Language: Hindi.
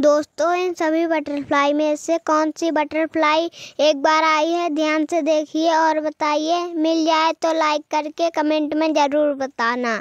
दोस्तों इन सभी बटरफ्लाई में से कौन सी बटरफ्लाई एक बार आई है ध्यान से देखिए और बताइए मिल जाए तो लाइक करके कमेंट में ज़रूर बताना